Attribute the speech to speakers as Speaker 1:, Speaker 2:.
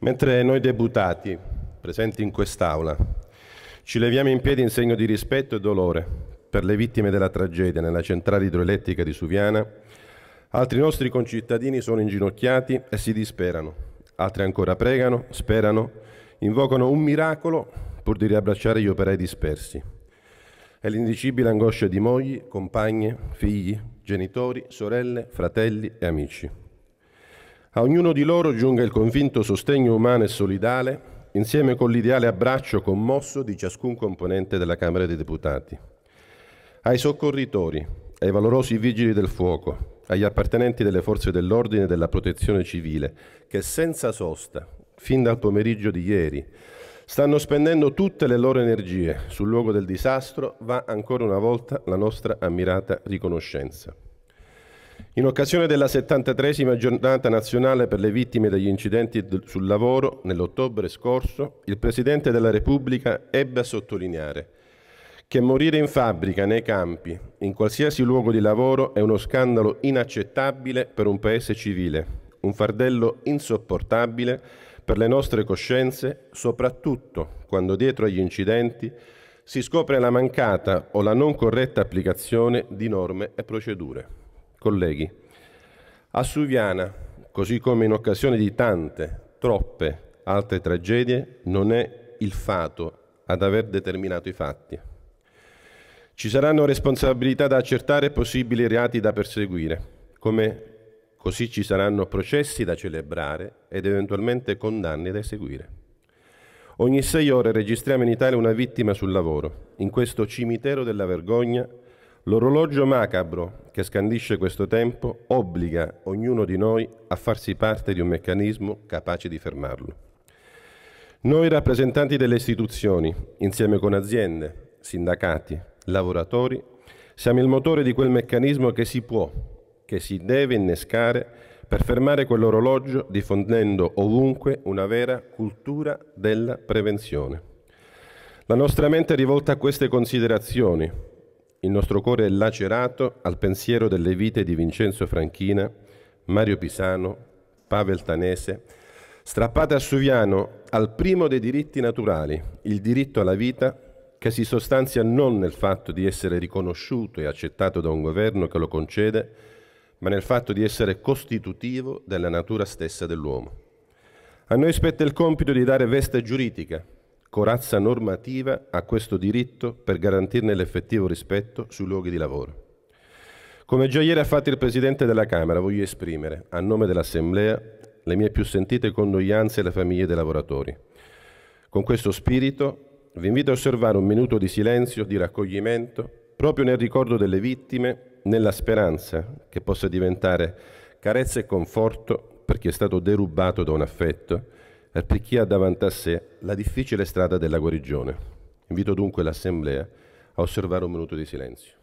Speaker 1: Mentre noi deputati, presenti in quest'Aula, ci leviamo in piedi in segno di rispetto e dolore per le vittime della tragedia nella centrale idroelettrica di Suviana, altri nostri concittadini sono inginocchiati e si disperano, altri ancora pregano, sperano, invocano un miracolo pur di riabbracciare gli operai dispersi. È l'indicibile angoscia di mogli, compagne, figli, genitori, sorelle, fratelli e amici. A ognuno di loro giunga il convinto sostegno umano e solidale, insieme con l'ideale abbraccio commosso di ciascun componente della Camera dei Deputati. Ai soccorritori, ai valorosi vigili del fuoco, agli appartenenti delle forze dell'ordine e della protezione civile, che senza sosta, fin dal pomeriggio di ieri, stanno spendendo tutte le loro energie sul luogo del disastro, va ancora una volta la nostra ammirata riconoscenza. In occasione della 73 giornata nazionale per le vittime degli incidenti sul lavoro, nell'ottobre scorso, il Presidente della Repubblica ebbe a sottolineare che morire in fabbrica, nei campi, in qualsiasi luogo di lavoro è uno scandalo inaccettabile per un paese civile, un fardello insopportabile per le nostre coscienze, soprattutto quando dietro agli incidenti si scopre la mancata o la non corretta applicazione di norme e procedure. Colleghi, a Suviana, così come in occasione di tante, troppe altre tragedie, non è il fato ad aver determinato i fatti. Ci saranno responsabilità da accertare e possibili reati da perseguire, come così ci saranno processi da celebrare ed eventualmente condanni da eseguire. Ogni sei ore registriamo in Italia una vittima sul lavoro. In questo cimitero della vergogna L'orologio macabro che scandisce questo tempo obbliga ognuno di noi a farsi parte di un meccanismo capace di fermarlo. Noi rappresentanti delle istituzioni, insieme con aziende, sindacati, lavoratori, siamo il motore di quel meccanismo che si può, che si deve innescare per fermare quell'orologio diffondendo ovunque una vera cultura della prevenzione. La nostra mente è rivolta a queste considerazioni, il nostro cuore è lacerato al pensiero delle vite di Vincenzo Franchina, Mario Pisano, Pavel Tanese, strappate a Suviano al primo dei diritti naturali, il diritto alla vita che si sostanzia non nel fatto di essere riconosciuto e accettato da un governo che lo concede, ma nel fatto di essere costitutivo della natura stessa dell'uomo. A noi spetta il compito di dare veste giuridica corazza normativa a questo diritto per garantirne l'effettivo rispetto sui luoghi di lavoro. Come già ieri ha fatto il Presidente della Camera, voglio esprimere, a nome dell'Assemblea, le mie più sentite condoglianze alle famiglie dei lavoratori. Con questo spirito vi invito a osservare un minuto di silenzio, di raccoglimento, proprio nel ricordo delle vittime, nella speranza che possa diventare carezza e conforto per chi è stato derubato da un affetto, per chi ha davanti a sé la difficile strada della guarigione. Invito dunque l'Assemblea a osservare un minuto di silenzio.